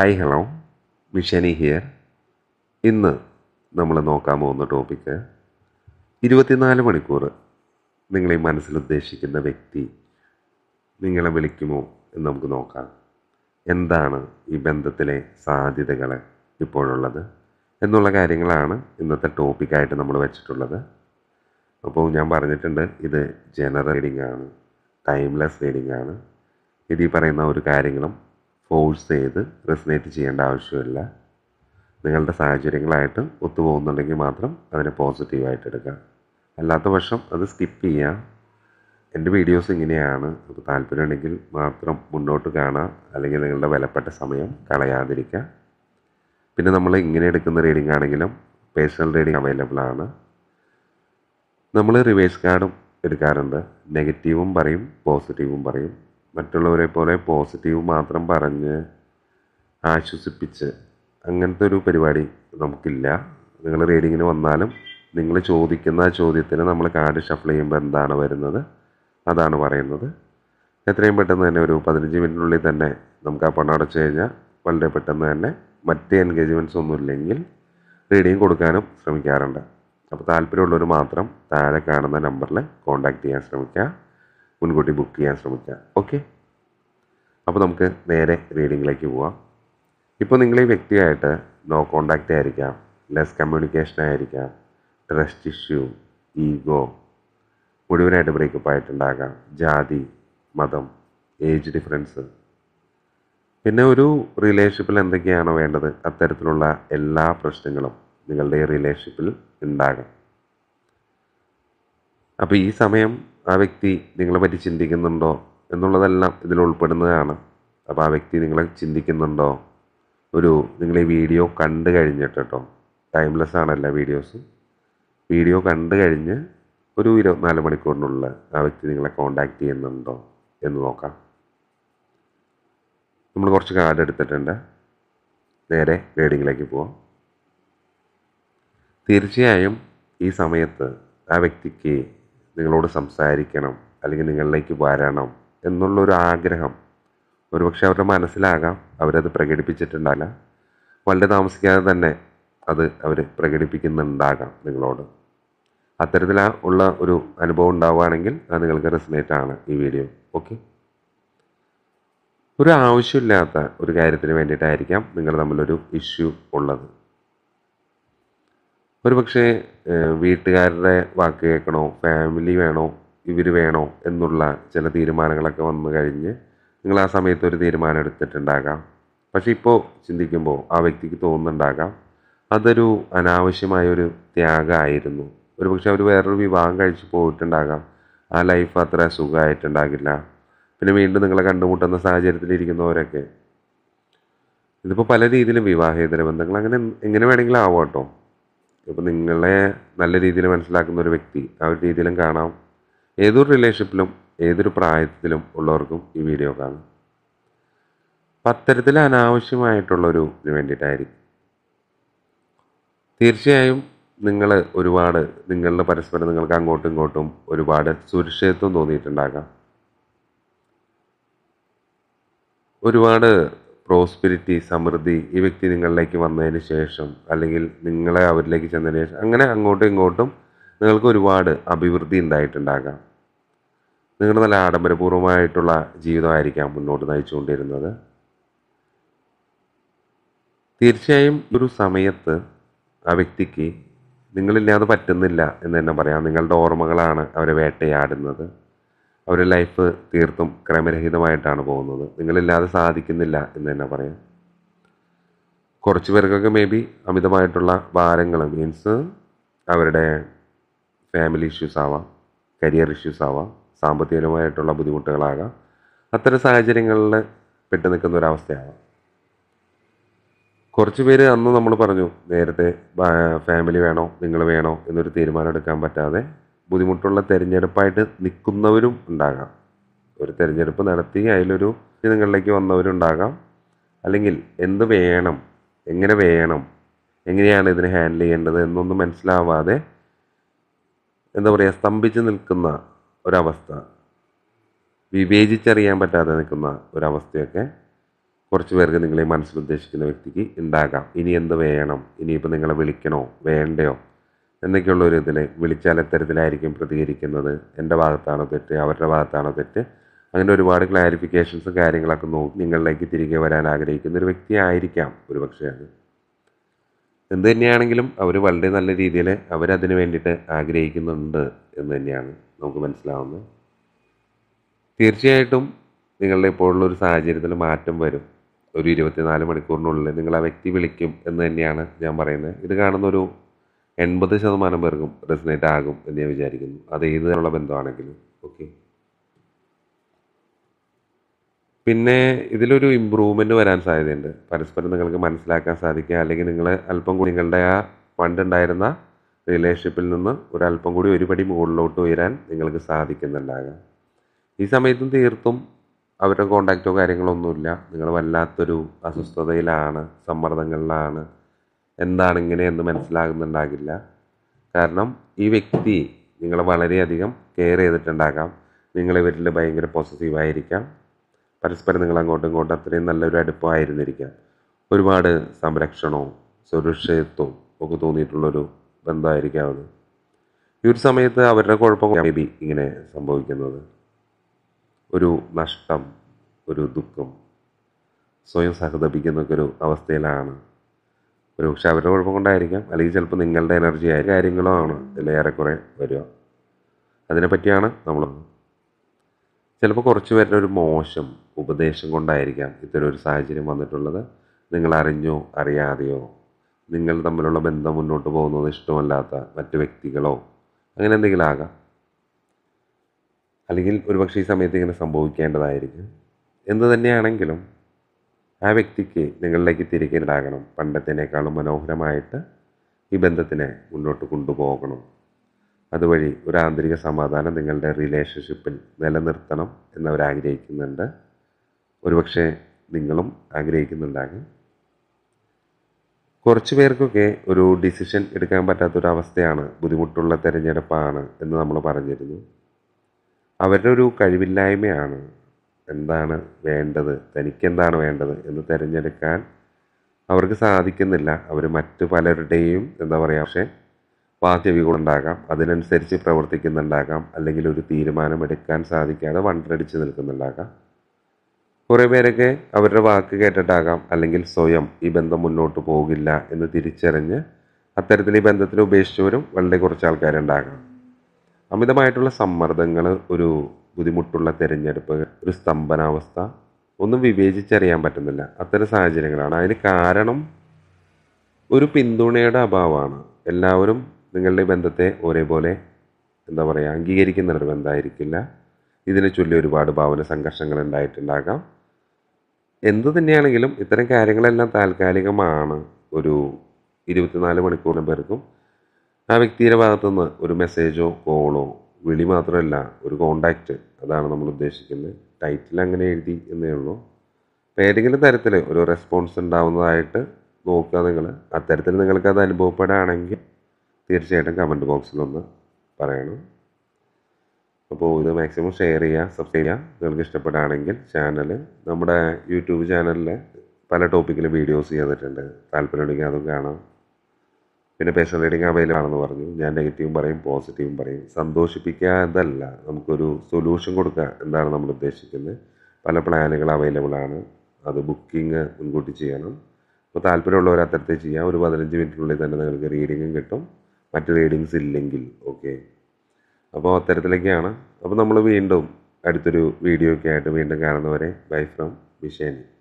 hi hello മിഷനി here ഇന്ന് നമ്മൾ നോക്കാൻ പോകുന്ന ടോപ്പിക്ക് ഇരുപത്തിനാല് മണിക്കൂർ നിങ്ങളെ മനസ്സിൽ ഉദ്ദേശിക്കുന്ന വ്യക്തി നിങ്ങളെ വിളിക്കുമോ എന്ന് നമുക്ക് നോക്കാം എന്താണ് ഈ ബന്ധത്തിലെ സാധ്യതകൾ ഇപ്പോഴുള്ളത് എന്നുള്ള കാര്യങ്ങളാണ് ഇന്നത്തെ ടോപ്പിക്കായിട്ട് നമ്മൾ വെച്ചിട്ടുള്ളത് അപ്പോൾ ഞാൻ പറഞ്ഞിട്ടുണ്ട് ഇത് ജനറൽ റീഡിംഗ് ആണ് ടൈംലെസ് റീഡിംഗ് ആണ് ഇതിൽ പറയുന്ന ഒരു കാര്യങ്ങളും ഫോഴ്സ് ചെയ്ത് റെസിനേറ്റ് ചെയ്യേണ്ട ആവശ്യമില്ല നിങ്ങളുടെ സാഹചര്യങ്ങളായിട്ട് ഒത്തുപോകുന്നുണ്ടെങ്കിൽ മാത്രം അതിനെ പോസിറ്റീവായിട്ട് എടുക്കാം അല്ലാത്ത പക്ഷം അത് സ്കിപ്പ് ചെയ്യാം എൻ്റെ വീഡിയോസ് ഇങ്ങനെയാണ് അപ്പോൾ താല്പര്യമുണ്ടെങ്കിൽ മാത്രം മുന്നോട്ട് കാണാം അല്ലെങ്കിൽ നിങ്ങളുടെ വിലപ്പെട്ട സമയം കളയാതിരിക്കാം പിന്നെ നമ്മൾ ഇങ്ങനെ എടുക്കുന്ന റീഡിംഗ് ആണെങ്കിലും പേഴ്സണൽ റീഡിംഗ് അവൈലബിൾ ആണ് നമ്മൾ റിവേഴ്സ് കാർഡും എടുക്കാറുണ്ട് നെഗറ്റീവും പറയും പോസിറ്റീവും പറയും മറ്റുള്ളവരെ പോലെ പോസിറ്റീവ് മാത്രം പറഞ്ഞ് ആശ്വസിപ്പിച്ച് അങ്ങനത്തെ ഒരു പരിപാടി നമുക്കില്ല നിങ്ങൾ റീഡിങ്ങിന് വന്നാലും നിങ്ങൾ ചോദിക്കുന്ന ചോദ്യത്തിന് നമ്മൾ കാർഡ് ഷഫിൾ ചെയ്യുമ്പോൾ എന്താണ് വരുന്നത് അതാണ് പറയുന്നത് എത്രയും പെട്ടെന്ന് തന്നെ ഒരു പതിനഞ്ച് മിനിറ്റിനുള്ളിൽ തന്നെ നമുക്ക് ആ പണം അടച്ചു കഴിഞ്ഞാൽ വളരെ പെട്ടെന്ന് തന്നെ മറ്റ് എൻഗേജ്മെൻറ്റ്സ് ഒന്നും ഇല്ലെങ്കിൽ റീഡിങ് കൊടുക്കാനും ശ്രമിക്കാറുണ്ട് അപ്പോൾ താല്പര്യമുള്ളവർ മാത്രം താഴെ കാണുന്ന നമ്പറിൽ കോൺടാക്റ്റ് ചെയ്യാൻ ശ്രമിക്കുക മുൻകൂട്ടി ബുക്ക് ചെയ്യാൻ ശ്രമിക്കുക ഓക്കെ അപ്പോൾ നമുക്ക് നേരെ റീഡിങ്ങിലേക്ക് പോവാം ഇപ്പോൾ നിങ്ങൾ ഈ വ്യക്തിയായിട്ട് നോ കോണ്ടാക്റ്റ് ആയിരിക്കാം ലെസ് കമ്മ്യൂണിക്കേഷൻ ആയിരിക്കാം ട്രസ്റ്റ് ഇഷ്യൂ ഈഗോ മുഴുവനായിട്ട് ബ്രേക്കപ്പ് ആയിട്ടുണ്ടാകാം ജാതി മതം ഏജ് ഡിഫറൻസ് പിന്നെ ഒരു റിലേഷൻഷിപ്പിൽ എന്തൊക്കെയാണോ വേണ്ടത് അത്തരത്തിലുള്ള എല്ലാ പ്രശ്നങ്ങളും നിങ്ങളുടെ ഈ റിലേഷൻഷിപ്പിൽ ഉണ്ടാകാം അപ്പോൾ ഈ സമയം ആ വ്യക്തി നിങ്ങളെ പറ്റി ചിന്തിക്കുന്നുണ്ടോ എന്നുള്ളതെല്ലാം ഇതിൽ ഉൾപ്പെടുന്നതാണ് അപ്പോൾ ആ വ്യക്തി നിങ്ങളെ ചിന്തിക്കുന്നുണ്ടോ ഒരു നിങ്ങൾ ഈ വീഡിയോ കണ്ടു കഴിഞ്ഞിട്ട് കേട്ടോ ടൈംലെസ് ആണല്ല വീഡിയോസ് വീഡിയോ കണ്ടു കഴിഞ്ഞ് ഒരു ഇരുപത്തിനാല് മണിക്കൂറിനുള്ളിൽ ആ വ്യക്തി നിങ്ങളെ കോണ്ടാക്ട് ചെയ്യുന്നുണ്ടോ എന്ന് നോക്കാം നമ്മൾ കുറച്ച് കാർഡ് എടുത്തിട്ടുണ്ട് നേരെ റീഡിങ്ങിലേക്ക് പോവാം തീർച്ചയായും ഈ സമയത്ത് ആ വ്യക്തിക്ക് നിങ്ങളോട് സംസാരിക്കണം അല്ലെങ്കിൽ നിങ്ങളിലേക്ക് വരണം എന്നുള്ളൊരു ആഗ്രഹം ഒരുപക്ഷെ അവരുടെ മനസ്സിലാകാം അവരത് പ്രകടിപ്പിച്ചിട്ടുണ്ടാകില്ല വളരെ താമസിക്കാതെ തന്നെ അത് അവർ പ്രകടിപ്പിക്കുന്നുണ്ടാകാം നിങ്ങളോട് അത്തരത്തിൽ ഉള്ള ഒരു അനുഭവം ഉണ്ടാവുകയാണെങ്കിൽ അത് നിങ്ങൾക്ക് റെസിനേറ്റ് ആണ് ഈ വീഡിയോ ഓക്കെ ഒരു ആവശ്യമില്ലാത്ത ഒരു കാര്യത്തിന് വേണ്ടിയിട്ടായിരിക്കാം നിങ്ങൾ തമ്മിലൊരു ഇഷ്യൂ ഉള്ളത് ഒരു പക്ഷേ വീട്ടുകാരുടെ വാക്ക് കേൾക്കണോ ഫാമിലി വേണോ ഇവർ വേണോ എന്നുള്ള ചില തീരുമാനങ്ങളൊക്കെ വന്നു കഴിഞ്ഞ് നിങ്ങൾ ആ സമയത്ത് ഒരു തീരുമാനം എടുത്തിട്ടുണ്ടാകാം പക്ഷേ ഇപ്പോൾ ചിന്തിക്കുമ്പോൾ ആ വ്യക്തിക്ക് തോന്നുന്നുണ്ടാകാം അതൊരു അനാവശ്യമായ ഒരു ത്യാഗമായിരുന്നു ഒരു പക്ഷെ അവർ വേറൊരു വിവാഹം കഴിച്ച് പോയിട്ടുണ്ടാകാം ആ ലൈഫ് അത്ര സുഖമായിട്ടുണ്ടാകില്ല പിന്നെ വീണ്ടും നിങ്ങളെ കണ്ടുമുട്ടുന്ന സാഹചര്യത്തിലിരിക്കുന്നവരൊക്കെ ഇതിപ്പോൾ പല രീതിയിലും വിവാഹേതര ബന്ധങ്ങൾ അങ്ങനെ എങ്ങനെ വേണമെങ്കിലും ആവാം കേട്ടോ ചിലപ്പോൾ നിങ്ങളെ നല്ല രീതിയിൽ മനസ്സിലാക്കുന്ന ഒരു വ്യക്തി ആ ഒരു രീതിയിലും കാണാം ഏതൊരു റിലേഷൻഷിപ്പിലും ഏതൊരു പ്രായത്തിലും ഉള്ളവർക്കും ഈ വീഡിയോ കാണാം അപ്പം അത്തരത്തിൽ അനാവശ്യമായിട്ടുള്ളൊരു ഇതിന് വേണ്ടിയിട്ടായിരിക്കും തീർച്ചയായും നിങ്ങൾ ഒരുപാട് നിങ്ങളുടെ പരസ്പരം നിങ്ങൾക്ക് അങ്ങോട്ടും ഇങ്ങോട്ടും ഒരുപാട് സുരക്ഷിതത്വം തോന്നിയിട്ടുണ്ടാകാം ഒരുപാട് പ്രോസ്പിരിറ്റി സമൃദ്ധി ഈ വ്യക്തി നിങ്ങളിലേക്ക് വന്നതിന് ശേഷം അല്ലെങ്കിൽ നിങ്ങളെ അവരിലേക്ക് ചെന്നതിന് ശേഷം അങ്ങനെ അങ്ങോട്ടും ഇങ്ങോട്ടും നിങ്ങൾക്ക് ഒരുപാട് അഭിവൃദ്ധി ഉണ്ടായിട്ടുണ്ടാകാം നിങ്ങളുടെ നല്ല ആഡംബരപൂർവ്വമായിട്ടുള്ള ജീവിതമായിരിക്കാം മുന്നോട്ട് നയിച്ചുകൊണ്ടിരുന്നത് തീർച്ചയായും ഒരു സമയത്ത് ആ വ്യക്തിക്ക് നിങ്ങളില്ലാതെ പറ്റുന്നില്ല എന്ന് തന്നെ പറയാം നിങ്ങളുടെ ഓർമ്മകളാണ് അവരെ വേട്ടയാടുന്നത് അവരുടെ ലൈഫ് തീർത്തും ക്രമരഹിതമായിട്ടാണ് പോകുന്നത് നിങ്ങളില്ലാതെ സാധിക്കുന്നില്ല എന്ന് തന്നെ പറയാം കുറച്ച് പേർക്കൊക്കെ മേ ബി അമിതമായിട്ടുള്ള ഭാരങ്ങൾ മീൻസ് അവരുടെ ഫാമിലി ഇഷ്യൂസ് ആവാം കരിയർ ഇഷ്യൂസ് ആവാം സാമ്പത്തികമായിട്ടുള്ള ബുദ്ധിമുട്ടുകളാകാം അത്തരം സാഹചര്യങ്ങളിൽ പെട്ടു നിൽക്കുന്ന ഒരവസ്ഥയാവാം കുറച്ച് പേര് അന്ന് നമ്മൾ പറഞ്ഞു നേരത്തെ ഫാമിലി വേണോ നിങ്ങൾ വേണോ എന്നൊരു തീരുമാനം എടുക്കാൻ പറ്റാതെ ബുദ്ധിമുട്ടുള്ള തിരഞ്ഞെടുപ്പായിട്ട് നിൽക്കുന്നവരും ഉണ്ടാകാം ഒരു തിരഞ്ഞെടുപ്പ് നടത്തി അതിലൊരു നിങ്ങളിലേക്ക് വന്നവരുണ്ടാകാം അല്ലെങ്കിൽ എന്ത് വേണം എങ്ങനെ വേണം എങ്ങനെയാണ് ഇതിനെ ഹാൻഡിൽ ചെയ്യേണ്ടത് എന്നൊന്നും മനസ്സിലാവാതെ എന്താ പറയുക സ്തംഭിച്ച് നിൽക്കുന്ന ഒരവസ്ഥ വിവേചിച്ചറിയാൻ പറ്റാതെ നിൽക്കുന്ന ഒരവസ്ഥയൊക്കെ കുറച്ച് പേർക്ക് നിങ്ങളെ മനസ്സിൽ ഉദ്ദേശിക്കുന്ന വ്യക്തിക്ക് ഉണ്ടാകാം ഇനി എന്ത് വേണം ഇനിയിപ്പോൾ നിങ്ങളെ വിളിക്കണോ വേണ്ടയോ എന്നൊക്കെയുള്ള ഒരു ഇതിൽ വിളിച്ചാൽ എത്തരത്തിലായിരിക്കും പ്രതികരിക്കുന്നത് എൻ്റെ ഭാഗത്താണോ തെറ്റ് അവരുടെ ഭാഗത്താണോ തെറ്റ് അങ്ങനെ ഒരുപാട് ക്ലാരിഫിക്കേഷൻസും കാര്യങ്ങളൊക്കെ നോക്കി നിങ്ങളിലേക്ക് തിരികെ വരാൻ ആഗ്രഹിക്കുന്ന ഒരു വ്യക്തിയായിരിക്കാം ഒരു പക്ഷേ അത് എന്ത് തന്നെയാണെങ്കിലും അവർ വളരെ നല്ല രീതിയിൽ അവരതിന് വേണ്ടിയിട്ട് ആഗ്രഹിക്കുന്നുണ്ട് എന്ന് തന്നെയാണ് നമുക്ക് മനസ്സിലാവുന്നത് തീർച്ചയായിട്ടും നിങ്ങളുടെ ഇപ്പോഴുള്ള ഒരു സാഹചര്യത്തിൽ മാറ്റം വരും ഒരു ഇരുപത്തിനാല് മണിക്കൂറിനുള്ളിൽ നിങ്ങൾ ആ വ്യക്തി വിളിക്കും എന്ന് തന്നെയാണ് ഞാൻ പറയുന്നത് ഇത് കാണുന്നൊരു എൺപത് ശതമാനം പേർക്കും റെസിനേറ്റ് ആകും എന്ന് ഞാൻ വിചാരിക്കുന്നു അത് ഏത് തരമുള്ള ബന്ധമാണെങ്കിലും ഓക്കെ പിന്നെ ഇതിലൊരു ഇമ്പ്രൂവ്മെൻറ്റ് വരാൻ സാധ്യതയുണ്ട് പരസ്പരം നിങ്ങൾക്ക് മനസ്സിലാക്കാൻ സാധിക്കുക അല്ലെങ്കിൽ നിങ്ങൾ അല്പം കൂടി നിങ്ങളുടെ ആ പണ്ടുണ്ടായിരുന്ന റിലേഷൻഷിപ്പിൽ നിന്ന് ഒരല്പം കൂടി ഒരുപടി മുകളിലോട്ട് ഉയരാൻ നിങ്ങൾക്ക് സാധിക്കുന്നുണ്ടാകാം ഈ സമയത്തും തീർത്തും അവരുടെ കോണ്ടാക്റ്റോ കാര്യങ്ങളോ ഒന്നുമില്ല നിങ്ങൾ വല്ലാത്തൊരു അസ്വസ്ഥതയിലാണ് സമ്മർദ്ദങ്ങളിലാണ് എന്താണ് ഇങ്ങനെ എന്ന് മനസ്സിലാകുന്നുണ്ടാകില്ല കാരണം ഈ വ്യക്തി നിങ്ങളെ വളരെയധികം കെയർ ചെയ്തിട്ടുണ്ടാകാം നിങ്ങളെ വീട്ടിൽ ഭയങ്കര ആയിരിക്കാം പരസ്പരം നിങ്ങൾ അങ്ങോട്ടും ഇങ്ങോട്ടും അത്രയും നല്ലൊരു അടുപ്പമായിരുന്നിരിക്കാം ഒരുപാട് സംരക്ഷണവും സുരക്ഷിതത്വവും ഒക്കെ തോന്നിയിട്ടുള്ളൊരു ബന്ധമായിരിക്കാം അത് ഈ ഒരു സമയത്ത് അവരുടെ കുഴപ്പം മേ ബി ഇങ്ങനെ സംഭവിക്കുന്നത് ഒരു നഷ്ടം ഒരു ദുഃഖം സ്വയം സഹതപിക്കുന്നൊക്കെ ഒരു അവസ്ഥയിലാണ് ഒരു പക്ഷെ അവരുടെ കുഴപ്പം കൊണ്ടായിരിക്കാം അല്ലെങ്കിൽ ചിലപ്പോൾ നിങ്ങളുടെ എനർജി ആയ കാര്യങ്ങളോ ആണ് ഇതിൽ ഏറെക്കുറെ വരിക അതിനെപ്പറ്റിയാണ് നമ്മൾ ചിലപ്പോൾ കുറച്ച് പേരുടെ ഒരു മോശം ഉപദേശം കൊണ്ടായിരിക്കാം ഇത്തരം ഒരു സാഹചര്യം വന്നിട്ടുള്ളത് നിങ്ങൾ അറിഞ്ഞോ അറിയാതെയോ നിങ്ങൾ തമ്മിലുള്ള ബന്ധം മുന്നോട്ട് പോകുന്നത് ഇഷ്ടമല്ലാത്ത മറ്റ് വ്യക്തികളോ അങ്ങനെ എന്തെങ്കിലും ആകാം അല്ലെങ്കിൽ ഒരുപക്ഷെ ഈ സമയത്ത് ഇങ്ങനെ സംഭവിക്കേണ്ടതായിരിക്കും എന്ത് തന്നെയാണെങ്കിലും ആ വ്യക്തിക്ക് നിങ്ങളിലേക്ക് തിരികെ ഉണ്ടാകണം പണ്ടത്തിനേക്കാളും മനോഹരമായിട്ട് ഈ ബന്ധത്തിനെ മുന്നോട്ട് കൊണ്ടുപോകണം അതുവഴി ഒരു ആന്തരിക സമാധാനം നിങ്ങളുടെ റിലേഷൻഷിപ്പിൽ നിലനിർത്തണം എന്നവർ ആഗ്രഹിക്കുന്നുണ്ട് ഒരുപക്ഷെ നിങ്ങളും ആഗ്രഹിക്കുന്നുണ്ടാകും കുറച്ച് പേർക്കൊക്കെ ഒരു ഡിസിഷൻ എടുക്കാൻ പറ്റാത്തൊരവസ്ഥയാണ് ബുദ്ധിമുട്ടുള്ള തിരഞ്ഞെടുപ്പാണ് എന്ന് നമ്മൾ പറഞ്ഞിരുന്നു അവരുടെ ഒരു കഴിവില്ലായ്മയാണ് എന്താണ് വേണ്ടത് തനിക്കെന്താണ് വേണ്ടത് എന്ന് തിരഞ്ഞെടുക്കാൻ അവർക്ക് സാധിക്കുന്നില്ല അവർ മറ്റു പലരുടെയും എന്താ പറയുക പക്ഷേ വാക്യവികളുണ്ടാകാം അതിനനുസരിച്ച് പ്രവർത്തിക്കുന്നുണ്ടാകാം അല്ലെങ്കിൽ ഒരു തീരുമാനം എടുക്കാൻ സാധിക്കാതെ വണ്ടടിച്ച് നിൽക്കുന്നുണ്ടാകാം കുറേ പേരൊക്കെ അവരുടെ വാക്ക് കേട്ടിട്ടാകാം അല്ലെങ്കിൽ സ്വയം ഈ ബന്ധം മുന്നോട്ട് പോകില്ല എന്ന് തിരിച്ചറിഞ്ഞ് അത്തരത്തിൽ ഈ ബന്ധത്തിനെ ഉപേക്ഷിച്ചവരും വളരെ കുറച്ച് ആൾക്കാരുണ്ടാകാം അമിതമായിട്ടുള്ള സമ്മർദ്ദങ്ങൾ ഒരു ബുദ്ധിമുട്ടുള്ള തിരഞ്ഞെടുപ്പ് ഒരു സ്തംഭനാവസ്ഥ ഒന്നും വിവേചിച്ചറിയാൻ പറ്റുന്നില്ല അത്തരം സാഹചര്യങ്ങളാണ് അതിന് കാരണം ഒരു പിന്തുണയുടെ അഭാവമാണ് എല്ലാവരും നിങ്ങളുടെ ബന്ധത്തെ ഒരേപോലെ എന്താ പറയുക ഒരു ബന്ധമായിരിക്കില്ല ഇതിനെ ചൊല്ലി ഒരുപാട് ഭാവന സംഘർഷങ്ങൾ ഉണ്ടായിട്ടുണ്ടാകാം എന്തു തന്നെയാണെങ്കിലും ഇത്തരം കാര്യങ്ങളെല്ലാം താൽക്കാലികമാണ് ഒരു ഇരുപത്തിനാല് മണിക്കൂറിന് പേർക്കും ആ വ്യക്തിയുടെ ഭാഗത്തുനിന്ന് ഒരു മെസ്സേജോ കോളോ വിളി മാത്രമല്ല ഒരു കോണ്ടാക്റ്റ് അതാണ് നമ്മൾ ഉദ്ദേശിക്കുന്നത് ടൈറ്റിൽ അങ്ങനെ എഴുതി എന്നേ ഉള്ളൂ അപ്പോൾ ഏതെങ്കിലും തരത്തിൽ ഒരു റെസ്പോൺസ് ഉണ്ടാവുന്നതായിട്ട് നോക്കുക നിങ്ങൾ അത്തരത്തിൽ നിങ്ങൾക്ക് അത് അനുഭവപ്പെടുകയാണെങ്കിൽ തീർച്ചയായിട്ടും കമൻറ്റ് ബോക്സിലൊന്ന് പറയണം അപ്പോൾ ഇത് മാക്സിമം ഷെയർ ചെയ്യുക സബ്സ്ക്രൈബ് ചെയ്യുക നിങ്ങൾക്ക് ഇഷ്ടപ്പെടുകയാണെങ്കിൽ ചാനൽ നമ്മുടെ യൂട്യൂബ് ചാനലിൽ പല ടോപ്പിക്കിൽ വീഡിയോസ് ചെയ്തിട്ടുണ്ട് താല്പര്യമുണ്ടെങ്കിൽ അതും കാണാം പിന്നെ പേഷ്യൽ റീഡിങ് അവൈലബിളാണെന്ന് പറഞ്ഞു ഞാൻ നെഗറ്റീവും പറയും പോസിറ്റീവും പറയും സന്തോഷിപ്പിക്കുക എന്നല്ല നമുക്കൊരു സൊല്യൂഷൻ കൊടുക്കുക എന്താണ് നമ്മൾ ഉദ്ദേശിക്കുന്നത് പല പ്ലാനുകൾ അവൈലബിൾ ആണ് അത് ബുക്കിംഗ് മുൻകൂട്ടി ചെയ്യണം അപ്പോൾ താല്പര്യമുള്ളവർ അത്തരത്തിൽ ചെയ്യാം ഒരു പതിനഞ്ച് മിനിറ്റിനുള്ളിൽ തന്നെ നിങ്ങൾക്ക് റീഡിങ്ങും കിട്ടും മറ്റ് റീഡിങ്സ് ഇല്ലെങ്കിൽ ഓക്കെ അപ്പോൾ അത്തരത്തിലൊക്കെയാണ് അപ്പോൾ നമ്മൾ വീണ്ടും അടുത്തൊരു വീഡിയോ ഒക്കെ ആയിട്ട് വീണ്ടും കാണുന്നവരെ ബൈ ഫ്രം വിഷയനി